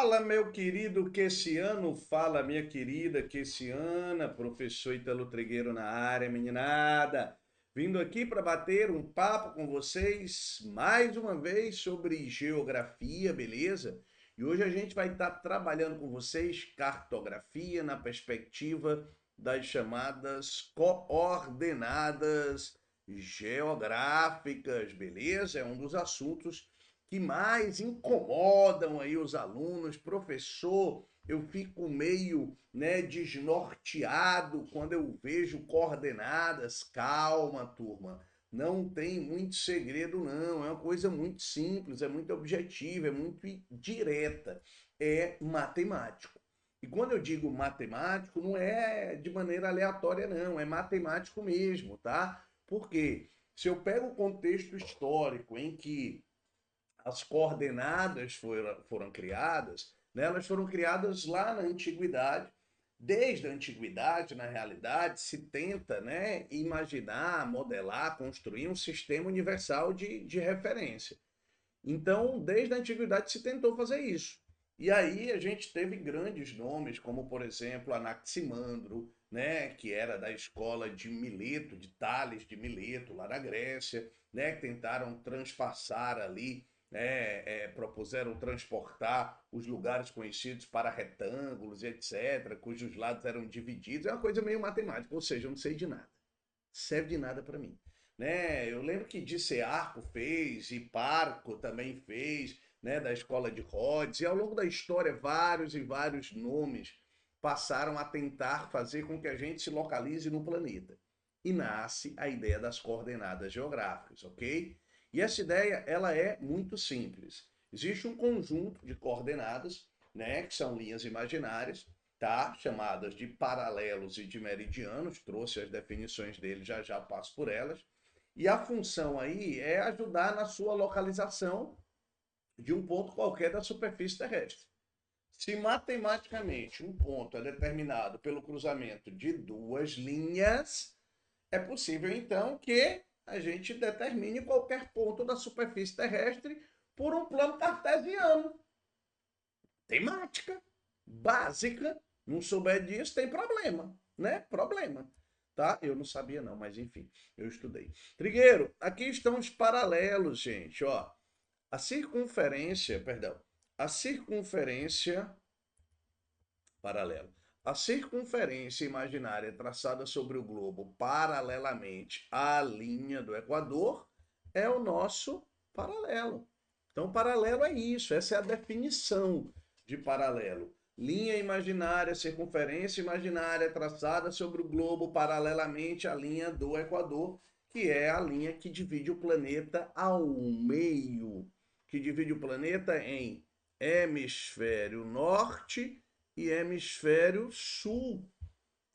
Fala, meu querido Quessiano, fala, minha querida Quessiana, professor Italo Trigueiro na área, meninada. Vindo aqui para bater um papo com vocês mais uma vez sobre geografia, beleza? E hoje a gente vai estar tá trabalhando com vocês cartografia na perspectiva das chamadas coordenadas geográficas, beleza? É um dos assuntos que mais incomodam aí os alunos, professor, eu fico meio né, desnorteado quando eu vejo coordenadas. Calma, turma. Não tem muito segredo, não. É uma coisa muito simples, é muito objetiva, é muito direta. É matemático. E quando eu digo matemático, não é de maneira aleatória, não. É matemático mesmo, tá? Porque se eu pego o contexto histórico em que as coordenadas foram, foram criadas, né? elas foram criadas lá na antiguidade. Desde a antiguidade, na realidade, se tenta né, imaginar, modelar, construir um sistema universal de, de referência. Então, desde a antiguidade se tentou fazer isso. E aí a gente teve grandes nomes, como por exemplo Anaximandro, né, que era da escola de Mileto, de Tales de Mileto, lá na Grécia, né, que tentaram transpassar ali né, é, propuseram transportar os lugares conhecidos para retângulos, e etc., cujos lados eram divididos. É uma coisa meio matemática, ou seja, eu não sei de nada. Serve de nada para mim. Né? Eu lembro que Disse fez, e Parco também fez, né, da escola de Rhodes, e ao longo da história, vários e vários nomes passaram a tentar fazer com que a gente se localize no planeta. E nasce a ideia das coordenadas geográficas, ok? E essa ideia ela é muito simples. Existe um conjunto de coordenadas, né, que são linhas imaginárias, tá, chamadas de paralelos e de meridianos. Trouxe as definições dele, já já passo por elas. E a função aí é ajudar na sua localização de um ponto qualquer da superfície terrestre. Se matematicamente um ponto é determinado pelo cruzamento de duas linhas, é possível então que a gente determine qualquer ponto da superfície terrestre por um plano cartesiano. Temática básica. Não souber disso, tem problema, né? Problema. Tá? Eu não sabia não, mas enfim, eu estudei. Trigueiro, aqui estão os paralelos, gente, ó. A circunferência, perdão, a circunferência paralela. A circunferência imaginária traçada sobre o globo paralelamente à linha do Equador é o nosso paralelo. Então, paralelo é isso, essa é a definição de paralelo. Linha imaginária, circunferência imaginária traçada sobre o globo paralelamente à linha do Equador, que é a linha que divide o planeta ao meio, que divide o planeta em hemisfério norte e hemisfério sul,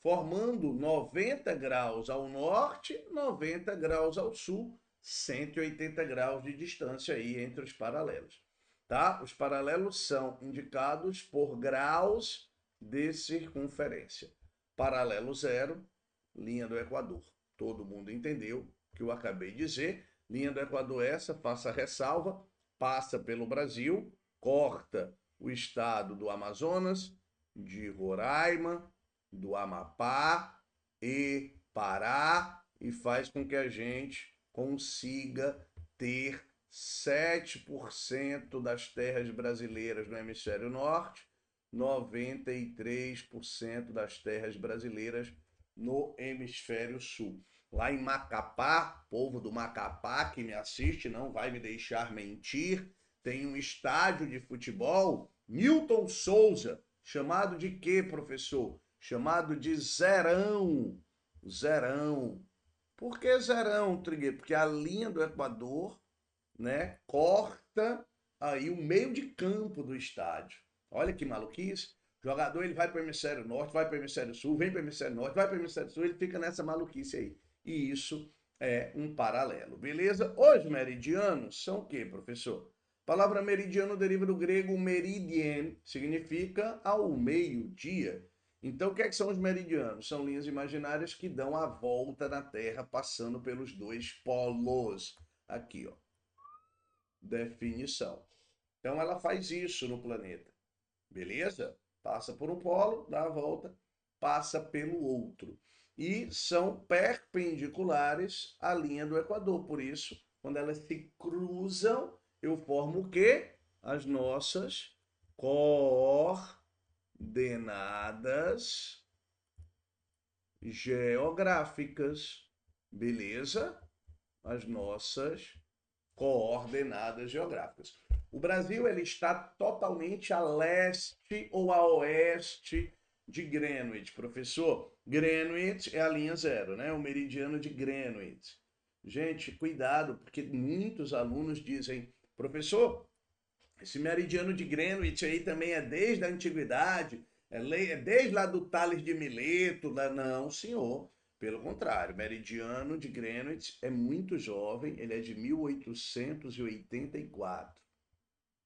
formando 90 graus ao norte, 90 graus ao sul, 180 graus de distância aí entre os paralelos. Tá? Os paralelos são indicados por graus de circunferência. Paralelo zero, linha do Equador. Todo mundo entendeu o que eu acabei de dizer. Linha do Equador é essa, faça ressalva, passa pelo Brasil, corta o estado do Amazonas, de Roraima, do Amapá e Pará e faz com que a gente consiga ter 7% das terras brasileiras no hemisfério norte, 93% das terras brasileiras no hemisfério sul. Lá em Macapá, povo do Macapá que me assiste não vai me deixar mentir, tem um estádio de futebol Milton Souza, Chamado de quê, professor? Chamado de zerão. Zerão. Por que zerão, Trigueiro? Porque a linha do Equador, né, corta aí o meio de campo do estádio. Olha que maluquice. O jogador ele vai para o hemisfério norte, vai para o hemisfério sul, vem para o hemisfério norte, vai para o hemisfério sul, ele fica nessa maluquice aí. E isso é um paralelo, beleza? Os meridianos são o quê, professor? palavra meridiano deriva do grego meridien, significa ao meio-dia. Então, o que, é que são os meridianos? São linhas imaginárias que dão a volta na Terra, passando pelos dois polos. Aqui, ó. Definição. Então, ela faz isso no planeta. Beleza? Passa por um polo, dá a volta, passa pelo outro. E são perpendiculares à linha do Equador. Por isso, quando elas se cruzam, eu formo o quê? As nossas coordenadas geográficas. Beleza? As nossas coordenadas geográficas. O Brasil ele está totalmente a leste ou a oeste de Greenwich, professor. Greenwich é a linha zero, né? O meridiano de Greenwich. Gente, cuidado, porque muitos alunos dizem Professor, esse meridiano de Greenwich aí também é desde a antiguidade, é, é, desde lá do Tales de Mileto. Lá... Não, senhor. Pelo contrário, meridiano de Greenwich é muito jovem, ele é de 1884.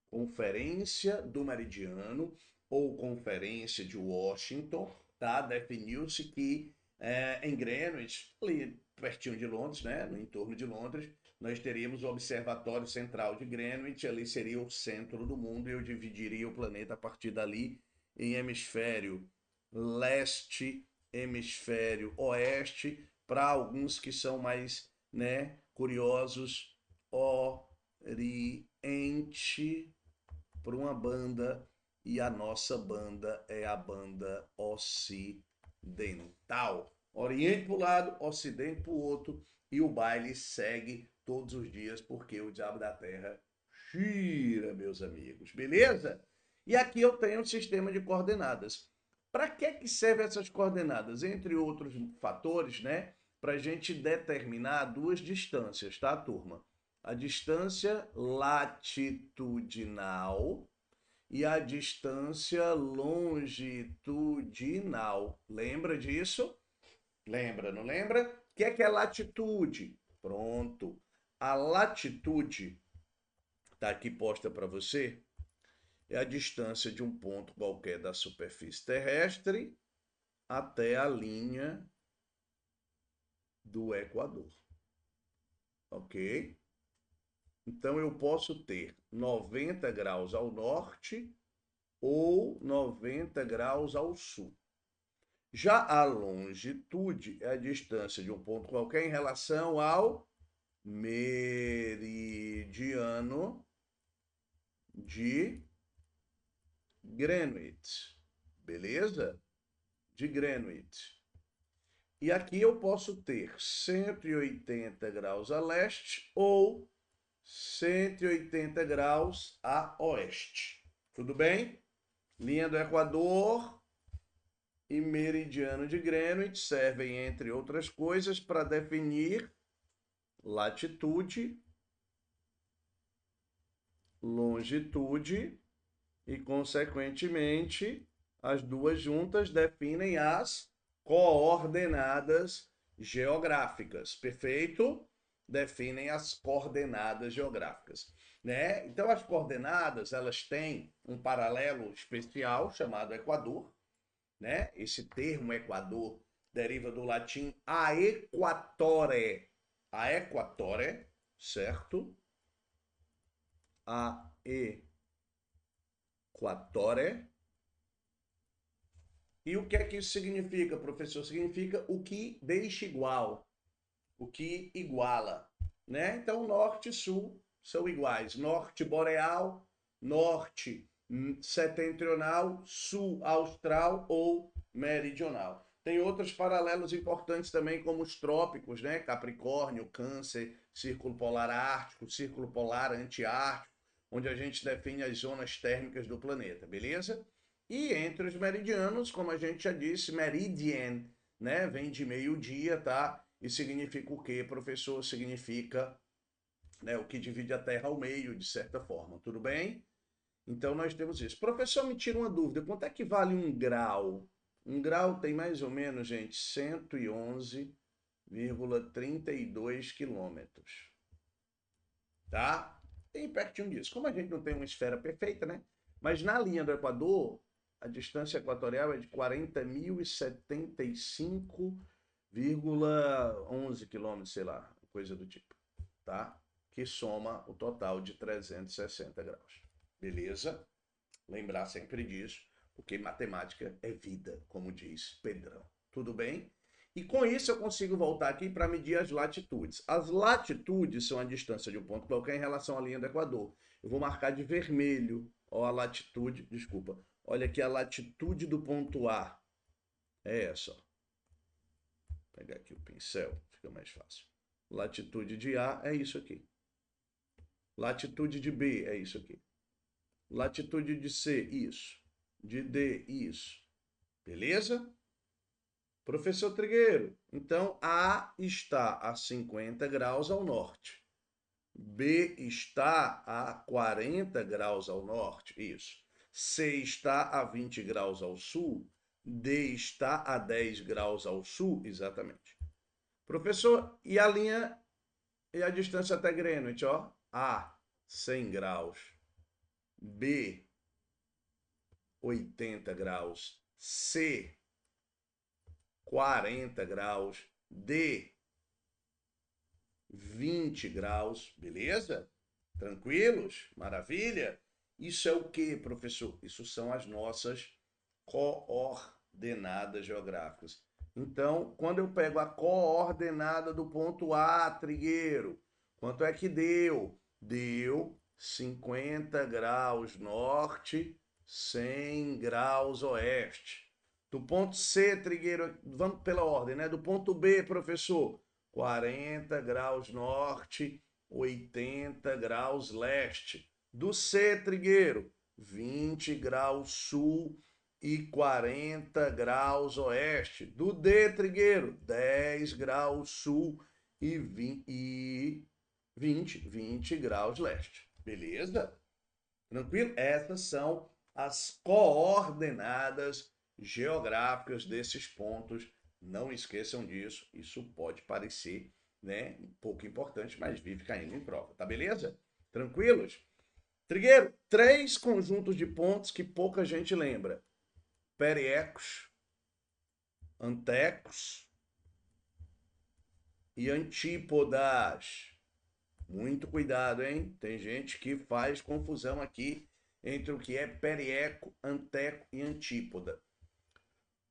Conferência do Meridiano ou Conferência de Washington, tá? Definiu-se que é, em Greenwich, ali pertinho de Londres, né? No entorno de Londres, nós teríamos o Observatório Central de Greenwich, ali seria o centro do mundo, e eu dividiria o planeta a partir dali em hemisfério leste, hemisfério oeste, para alguns que são mais né, curiosos, Oriente, para uma banda, e a nossa banda é a banda ocidental. Oriente para um lado, Ocidente para o outro, e o baile segue todos os dias, porque o diabo da terra gira, meus amigos, beleza? E aqui eu tenho um sistema de coordenadas. Para que, que servem essas coordenadas? Entre outros fatores, né? Para a gente determinar duas distâncias, tá, turma? A distância latitudinal e a distância longitudinal. Lembra disso? Lembra, não lembra? O que é, que é latitude? Pronto. A latitude está aqui posta para você, é a distância de um ponto qualquer da superfície terrestre até a linha do Equador. Ok? Então eu posso ter 90 graus ao norte ou 90 graus ao sul. Já a longitude é a distância de um ponto qualquer em relação ao meridiano de Greenwich, beleza? De Greenwich. E aqui eu posso ter 180 graus a leste ou 180 graus a oeste. Tudo bem? Linha do Equador e meridiano de Greenwich servem, entre outras coisas, para definir latitude, longitude e, consequentemente, as duas juntas definem as coordenadas geográficas, perfeito? Definem as coordenadas geográficas, né? Então as coordenadas, elas têm um paralelo especial chamado equador, né? Esse termo equador deriva do latim aequatore, a Equatore, certo? A Equatore. E o que é que isso significa, professor? Significa o que deixa igual, o que iguala, né? Então, norte e sul são iguais. Norte boreal, norte hum, setentrional, sul austral ou meridional. Tem outros paralelos importantes também, como os trópicos, né? Capricórnio, Câncer, Círculo Polar Ártico, Círculo Polar Antiártico, onde a gente define as zonas térmicas do planeta, beleza? E entre os meridianos, como a gente já disse, meridian, né? Vem de meio-dia, tá? E significa o quê, professor? Significa né, o que divide a Terra ao meio, de certa forma, tudo bem? Então nós temos isso. Professor, me tira uma dúvida, quanto é que vale um grau? Um grau tem mais ou menos, gente, 111,32 quilômetros. Tá? Tem pertinho disso. Como a gente não tem uma esfera perfeita, né? Mas na linha do Equador, a distância equatorial é de 40.075,11 quilômetros, sei lá, coisa do tipo, tá? Que soma o total de 360 graus. Beleza? Lembrar sempre disso porque matemática é vida, como diz Pedrão. Tudo bem? E com isso eu consigo voltar aqui para medir as latitudes. As latitudes são a distância de um ponto qualquer em relação à linha do Equador. Eu vou marcar de vermelho, ó, a latitude, desculpa. Olha aqui a latitude do ponto A. É essa, ó. Vou pegar aqui o pincel, fica mais fácil. Latitude de A é isso aqui. Latitude de B é isso aqui. Latitude de C, isso de D, isso. Beleza? Professor Trigueiro, então A está a 50 graus ao norte. B está a 40 graus ao norte, isso. C está a 20 graus ao sul. D está a 10 graus ao sul, exatamente. Professor, e a linha e a distância até Greenwich, ó? A, 100 graus. B, 80 graus, C 40 graus, D 20 graus, beleza? Tranquilos? Maravilha? Isso é o que, professor? Isso são as nossas coordenadas geográficas. Então, quando eu pego a coordenada do ponto A, trigueiro, quanto é que deu? Deu 50 graus norte 100 graus oeste. Do ponto C, Trigueiro, vamos pela ordem, né? Do ponto B, professor, 40 graus norte, 80 graus leste. Do C, Trigueiro, 20 graus sul e 40 graus oeste. Do D, Trigueiro, 10 graus sul e 20, e 20, 20 graus leste. Beleza? Tranquilo? Essas são as coordenadas geográficas desses pontos. Não esqueçam disso, isso pode parecer né, pouco importante, mas vive caindo em prova, tá beleza? Tranquilos? Trigueiro, três conjuntos de pontos que pouca gente lembra. Periecos, antecos e antípodas. Muito cuidado, hein? Tem gente que faz confusão aqui entre o que é perieco, anteco e antípoda.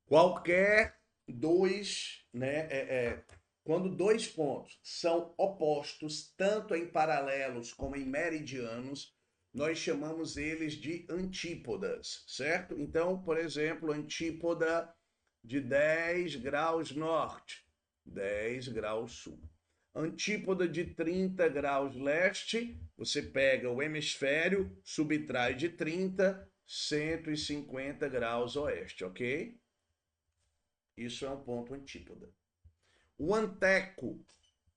Qualquer dois, né, é, é, quando dois pontos são opostos, tanto em paralelos como em meridianos, nós chamamos eles de antípodas, certo? Então, por exemplo, antípoda de 10 graus norte, 10 graus sul antípoda de 30 graus leste, você pega o hemisfério, subtrai de 30, 150 graus oeste, ok? Isso é um ponto antípoda. O anteco,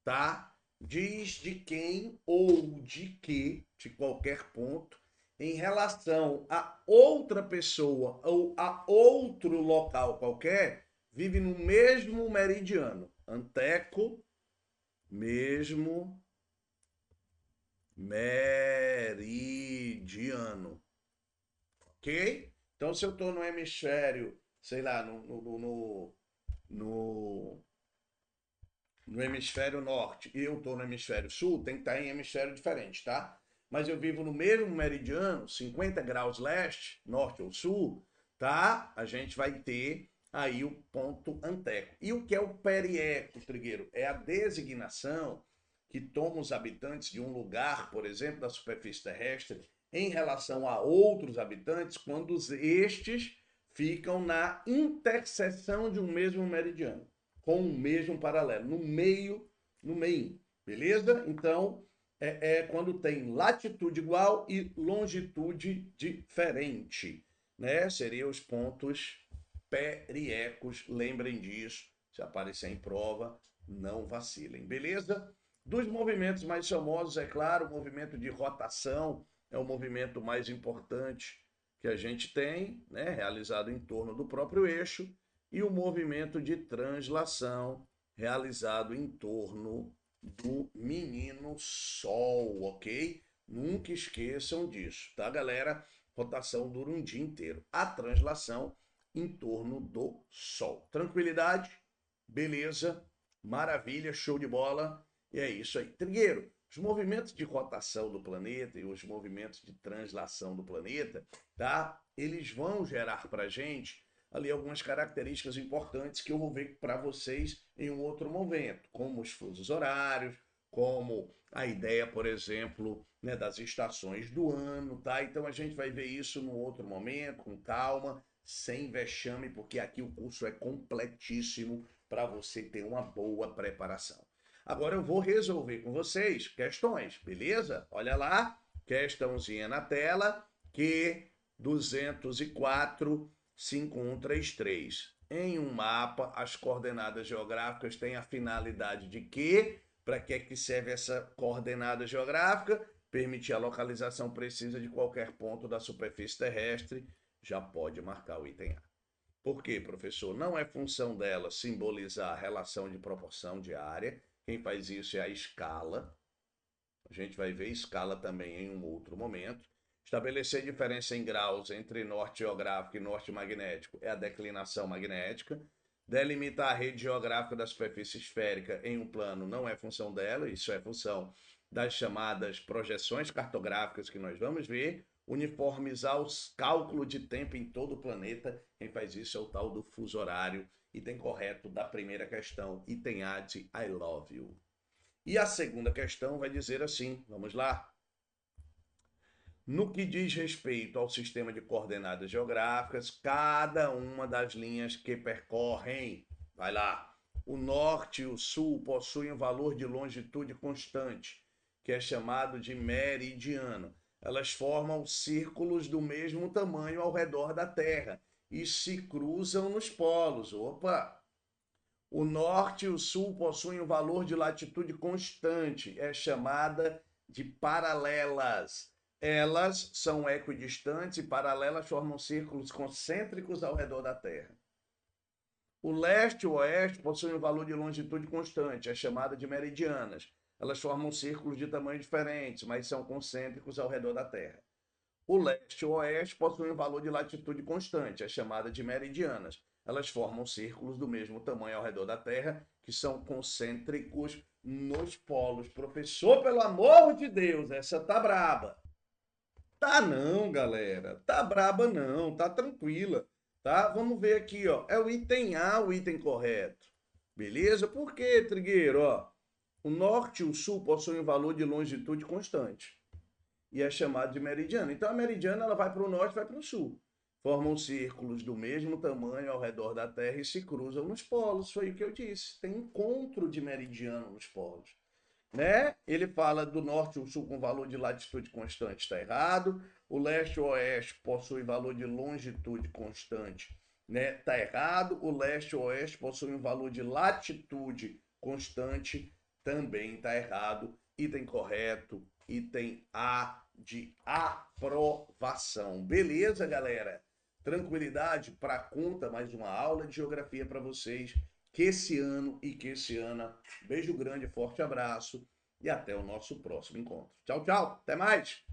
tá? Diz de quem ou de que, de qualquer ponto, em relação a outra pessoa ou a outro local qualquer, vive no mesmo meridiano. Anteco mesmo meridiano. Ok? Então, se eu estou no hemisfério, sei lá, no, no, no, no, no hemisfério norte e eu estou no hemisfério sul, tem que estar tá em hemisfério diferente, tá? Mas eu vivo no mesmo meridiano, 50 graus leste, norte ou sul, tá? A gente vai ter aí o ponto anteco. E o que é o perieco, Trigueiro? É a designação que toma os habitantes de um lugar, por exemplo, da superfície terrestre, em relação a outros habitantes, quando estes ficam na interseção de um mesmo meridiano, com o um mesmo paralelo, no meio, no meio, beleza? Então, é, é quando tem latitude igual e longitude diferente, né? Seriam os pontos periecos. Lembrem disso. Se aparecer em prova, não vacilem, beleza? Dos movimentos mais famosos, é claro, o movimento de rotação é o movimento mais importante que a gente tem, né? realizado em torno do próprio eixo, e o movimento de translação, realizado em torno do menino sol, ok? Nunca esqueçam disso, tá, galera? Rotação dura um dia inteiro. A translação em torno do Sol. Tranquilidade? Beleza? Maravilha, show de bola. E é isso aí. Trigueiro, os movimentos de rotação do planeta e os movimentos de translação do planeta, tá? Eles vão gerar para gente ali algumas características importantes que eu vou ver para vocês em um outro momento, como os fusos horários, como a ideia, por exemplo, né, das estações do ano, tá? Então a gente vai ver isso num outro momento, com calma sem vexame, porque aqui o curso é completíssimo para você ter uma boa preparação. Agora eu vou resolver com vocês questões, beleza? Olha lá, questãozinha na tela, que 204 5133. Em um mapa, as coordenadas geográficas têm a finalidade de quê? Para que é que serve essa coordenada geográfica? Permitir a localização precisa de qualquer ponto da superfície terrestre já pode marcar o item A. Por quê, professor? Não é função dela simbolizar a relação de proporção de área. Quem faz isso é a escala. A gente vai ver escala também em um outro momento. Estabelecer diferença em graus entre norte geográfico e norte magnético é a declinação magnética. Delimitar a rede geográfica da superfície esférica em um plano não é função dela, isso é função das chamadas projeções cartográficas que nós vamos ver, uniformizar os cálculos de tempo em todo o planeta. Quem faz isso é o tal do fuso horário. Item correto da primeira questão, item A de I love you. E a segunda questão vai dizer assim: vamos lá. No que diz respeito ao sistema de coordenadas geográficas, cada uma das linhas que percorrem, vai lá, o norte e o sul possuem um valor de longitude constante, que é chamado de meridiano elas formam círculos do mesmo tamanho ao redor da Terra e se cruzam nos polos. Opa! O norte e o sul possuem um valor de latitude constante, é chamada de paralelas. Elas são equidistantes e paralelas formam círculos concêntricos ao redor da Terra. O leste e o oeste possuem um valor de longitude constante, é chamada de meridianas elas formam círculos de tamanho diferentes, mas são concêntricos ao redor da Terra. O uhum. leste e o oeste possuem um valor de latitude constante, é chamada de meridianas. Elas formam círculos do mesmo tamanho ao redor da Terra, que são concêntricos nos polos. Professor, pelo amor de Deus, essa tá braba. Tá não, galera. Tá braba não, tá tranquila, tá? Vamos ver aqui, ó. É o item A o item correto. Beleza? Por quê, Trigueiro, ó? O norte e o sul possuem um valor de longitude constante e é chamado de meridiano Então a meridiana ela vai para o norte, vai para o sul. Formam círculos do mesmo tamanho ao redor da Terra e se cruzam nos polos. Foi o que eu disse. Tem encontro de meridiano nos polos. Né? Ele fala do norte e o sul com valor de latitude constante, está errado. O leste e o oeste possuem valor de longitude constante, né? Tá errado. O leste e o oeste possuem um valor de latitude constante, também está errado. Item correto, item A de aprovação. Beleza, galera? Tranquilidade para conta, mais uma aula de geografia para vocês. Que esse ano e que esse ano. Beijo grande, forte abraço e até o nosso próximo encontro. Tchau, tchau. Até mais.